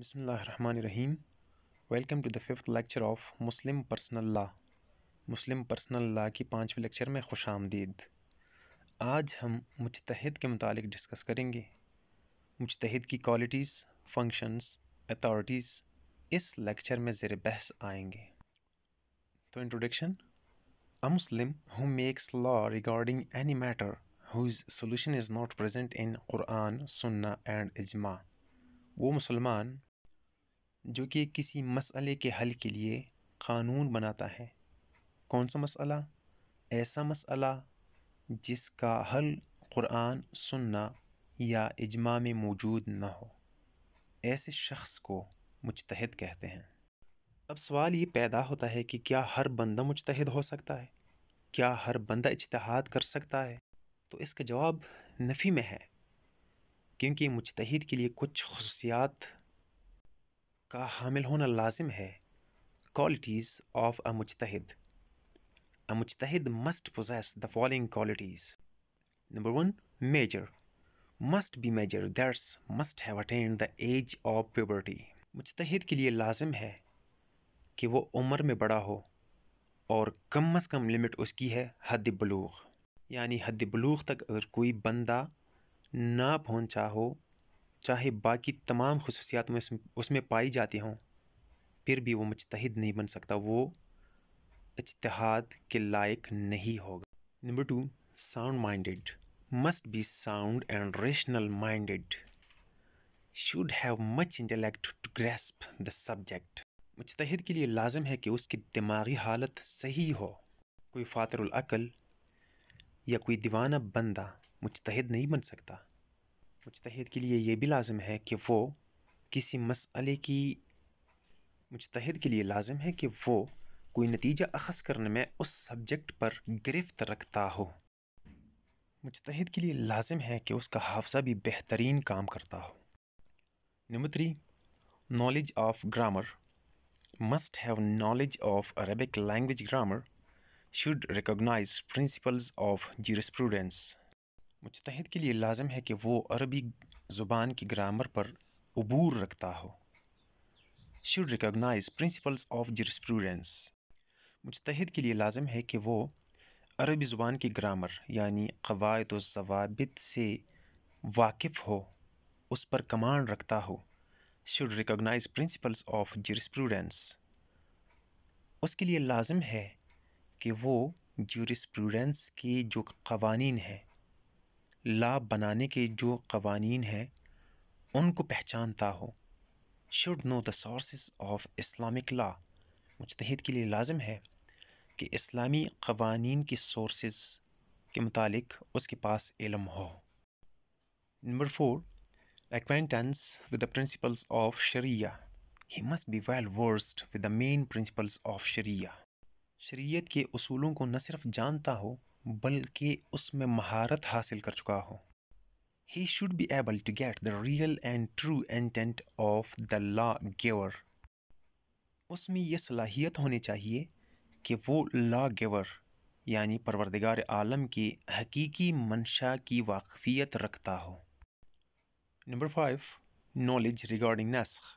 बसमीम welcome to the fifth lecture of Muslim personal law Muslim personal law की पाँचवें lecture में खुश आमदीद आज हम मुतहद के मुतालिक डिस्कस करेंगे मुतहद की क्वालिटीज़ फंक्शंस अथॉरिटीज़ इस लेक्चर में ज़र बहस आएंगे तो introduction a Muslim who makes law regarding any matter whose solution is not present in Quran सुन्ना एंड इजमा वो मुसलमान जो कि किसी मसले के हल के लिए क़ानून बनाता है कौन सा मसला ऐसा मसला जिसका हल क़ुरान सुनना या इजमा में मौजूद ना हो ऐसे शख्स को मुजतहद कहते हैं अब सवाल ये पैदा होता है कि क्या हर बंदा मुजतहद हो सकता है क्या हर बंदा इजतहाद कर सकता है तो इसका जवाब नफ़ी में है क्योंकि मुजतहद के लिए कुछ खसूसियात का हामिल होना लाजिम है क्वालिटीज़ ऑफ अ मुजतहद अ मुजतहद must possess the following qualities number one major must be major दर्स must have attend the age of puberty मुजतहद के लिए लाजिम है कि वो उम्र में बड़ा हो और कम अज़ कम लिमिट उसकी है हद बलूक यानी हद बलूक तक अगर कोई बंदा ना पहुँचा हो चाहे बाकी तमाम खसूसियात में उसमें पाई जाती हों फिर भी वो मुजतहद नहीं बन सकता वो इजतहाद के लायक नहीं होगा number two sound minded must be sound and rational minded should have much intellect to grasp the subject मुजतहद के लिए लाजम है कि उसकी दिमागी हालत सही हो कोई अकल या कोई दीवाना बंदा मुजतहद नहीं बन सकता मुजतहिद के लिए ये भी लाजम है कि वो किसी मसले की मुजतहिद के लिए लाजिम है कि वो कोई नतीजा अखस करने में उस सब्जेक्ट पर गिरफ्त रखता हो मुजतहिद के लिए लाजम है कि उसका हाफसा भी बेहतरीन काम करता हो number three knowledge of grammar must have knowledge of Arabic language grammar should recognise principles of jurisprudence मुतहद के लिए लाजम है कि वो अरबी ज़ुबान की ग्रामर पर अबूर रखता हो should recognise principles of jurisprudence मुजतहद के लिए लाजम है कि वो अरबी ज़ुबान की ग्रामर यानी कवायद और जवाबित से वाकिफ़ हो उस पर कमांड रखता हो should recognise principles of jurisprudence उसके लिए लाजम है कि वो जूरिस्प्रूडेंस के जो कवानीन हैं ला बनाने के जो कवानीन हैं उनको पहचानता हो should know the of Islamic law मुतहद के लिए लाजम है कि इस्लामी कवानीन की सोर्स के मुतालिक उसके पास इलम हो number four acquaintance with the principles of sharia he must be well versed with the main principles of sharia शरीयत के असूलों को न सिर्फ जानता हो बल्कि उसमें महारत हासिल कर चुका हो he should be able to get the real and true intent of the lawgiver उसमें यह सलाहियत होनी चाहिए कि वो लॉ गेवर यानी परवरदिगार आलम की हकीकी मंशा की वाकफियत रखता हो नंबर फाइव नॉलेज रिगार्डिंग नस्ख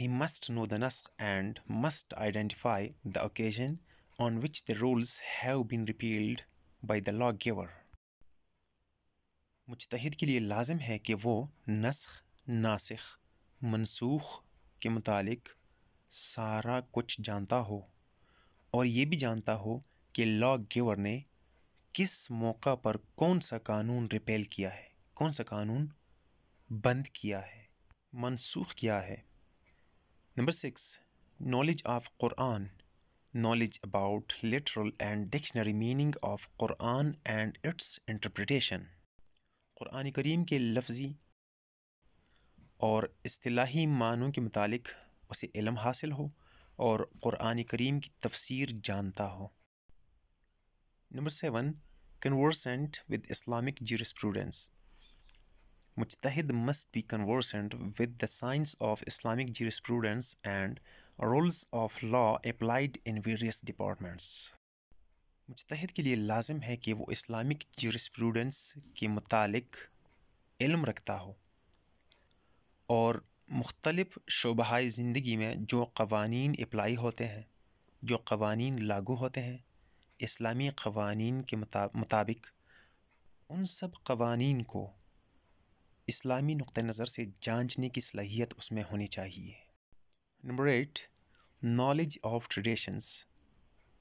ही मस्ट नो द नस्ख and must identify the occasion on which the rules have been repealed by the lawgiver. मुतहद के लिए लाजम है कि वो नस्ख नासिख मनसूख के मुतालिक सारा कुछ जानता हो और ये भी जानता हो कि लॉ गिवर ने किस मौका पर कौन सा कानून रिपेल किया है कौन सा कानून बंद किया है मनसूख किया है number six knowledge of Quran knowledge about literal and dictionary meaning of Quran and its interpretation. Quran करीम के लफ्ज़ी और असलाही मानों के मुतालिक उसे इलम हासिल हो और कुरान करीम की तफसीर जानता हो number seven conversant with Islamic jurisprudence. Mujtahid must be conversant with the science of Islamic jurisprudence and rules of law applied in various departments मुतहद के लिए लाजिम है कि वो इस्लामिक जूरिस्प्रूडेंस के मतलब इल्म रखता हो और मुख्तलफ़ शोबाई ज़िंदगी में जो कवानीन अप्लाई होते हैं जो कवानीन लागू होते हैं इस्लामी कवानीन के मुताबिक उन सब कवानीन को इस्लामी नुक़ नज़र से जांचने की सलाहियत उसमें होनी चाहिए Number eight, knowledge of traditions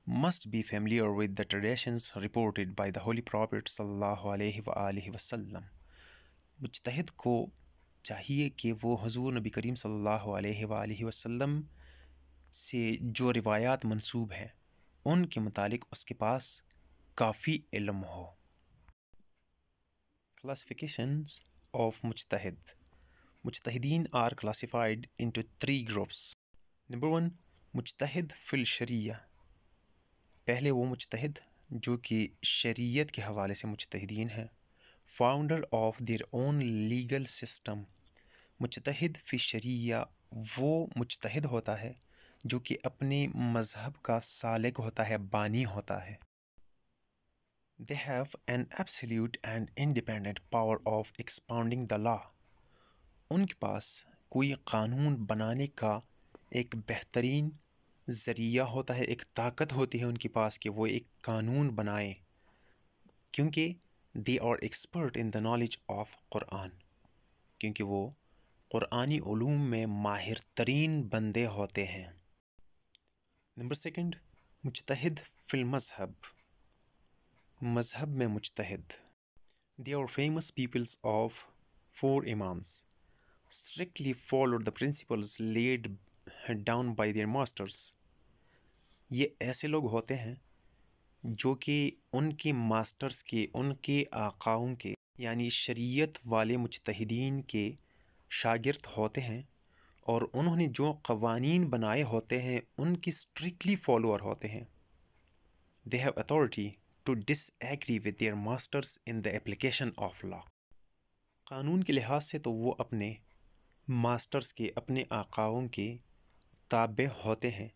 must be familiar with the traditions reported by the Holy Prophet Wasallam. मुजतहद को चाहिए कि वो हजूर नबी करीम सल्लल्लाहु अलैहि वसल्लम से जो रिवायात मंसूब हैं उनके मुतालिक उसके पास काफ़ी इलम हो क्लासिफिकेशन ऑफ मुजतहद मुजतहदीन are classified into three groups number one मुतहद फिल शरिया पहले वो मुतहद जो कि शरीयत के हवाले से मुतहदीन हैं founder of their own legal system मुतहद फिल शरिया वो मुतहद होता है जो कि अपने मज़हब का सालिक होता है बानी होता है they have an absolute and independent power of expounding the law उनके पास कोई कानून बनाने का एक बेहतरीन ज़रिया होता है एक ताकत होती है उनके पास कि वो एक कानून बनाएं क्योंकि they are expert in the knowledge of Quran क्योंकि वो क़ुरानी ओलूम में माहिर तरीन बंदे होते हैं नंबर सेकंड मुजतहद फिल मज़हब मज़हब में मुजतहद they are famous peoples of four imams strictly follow the principles laid down by their masters ये ऐसे लोग होते हैं जो कि उनके मास्टर्स के उनके आकाओं के यानी शरीयत वाले मुजतहदीन के शागिर्द होते हैं और उन्होंने जो कवानीन बनाए होते हैं उनके स्ट्रिक्टली फॉलोअर होते हैं they have authority to disagree with their masters in the application of law कानून के लिहाज से तो वो अपने मास्टर्स के अपने आकाओं के ताबे होते हैं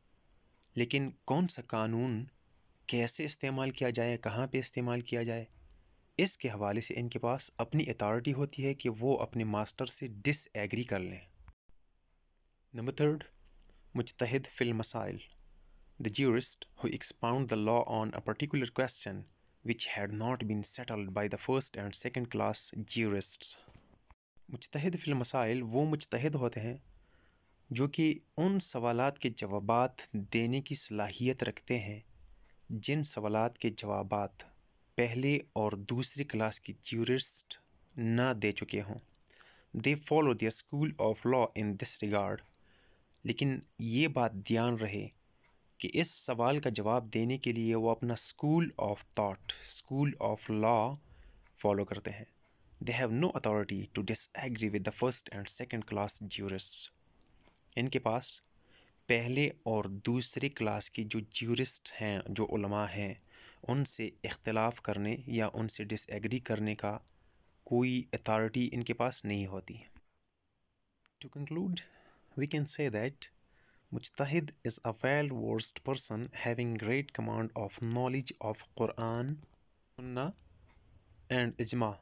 लेकिन कौन सा कानून कैसे इस्तेमाल किया जाए कहाँ पे इस्तेमाल किया जाए इसके हवाले से इनके पास अपनी अथॉरिटी होती है कि वो अपने मास्टर से डिसएग्री कर लें नंबर थर्ड मुजतहद फिल मसाइल the jurist who expound the law on a particular question which had not been settled by the first and second class jurists मुजतहद फिल मसाइल वो मुजतहद होते हैं जो कि उन सवाल के जवाब देने की सलाहियत रखते हैं जिन सवाल के जवाब पहले और दूसरी क्लास की ट्यूरिस्ट ना दे चुके हों they follow their school of law in this regard लेकिन ये बात ध्यान रहे कि इस सवाल का जवाब देने के लिए वो अपना school of thought school of law follow करते हैं they have no authority to disagree with the first and second class jurist इनके पास पहले और दूसरे क्लास की जो ज्यूरिस्ट हैं जो उलमा हैं उनसे इख्तलाफ़ करने या उनसे डिसएग्री करने का कोई अथॉरिटी इनके पास नहीं होती to conclude we can say that मुजतहिद is a well versed person having great command of knowledge of Quran सुन्ना एंड इजमा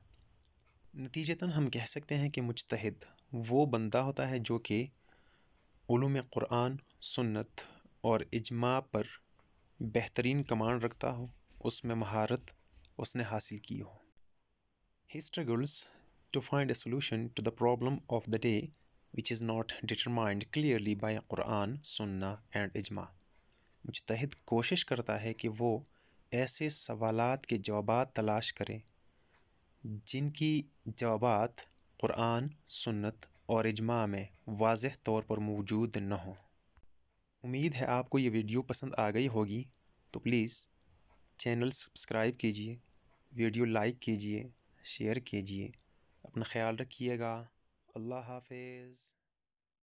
नतीजतन हम कह सकते हैं कि मुजतहिद वो बंदा होता है जो कि ूम क़ुरान सुन्नत और इजमा पर बेहतरीन कमांड रखता हो उसमें महारत उसने हासिल की हो he struggles to find a solution to the problem of the day which is not determined clearly by Quran सुन्ना एंड इजमा मुजतहद कोशिश करता है कि वो ऐसे सवालात के जवाब तलाश करें जिनकी जवाब क़ुरान सुन्नत और इजमा में वाज तौर पर मौजूद न हो उम्मीद है आपको ये वीडियो पसंद आ गई होगी तो प्लीज़ चैनल सब्सक्राइब कीजिए वीडियो लाइक कीजिए शेयर कीजिए अपना ख्याल रखिएगा अल्लाह हाफिज़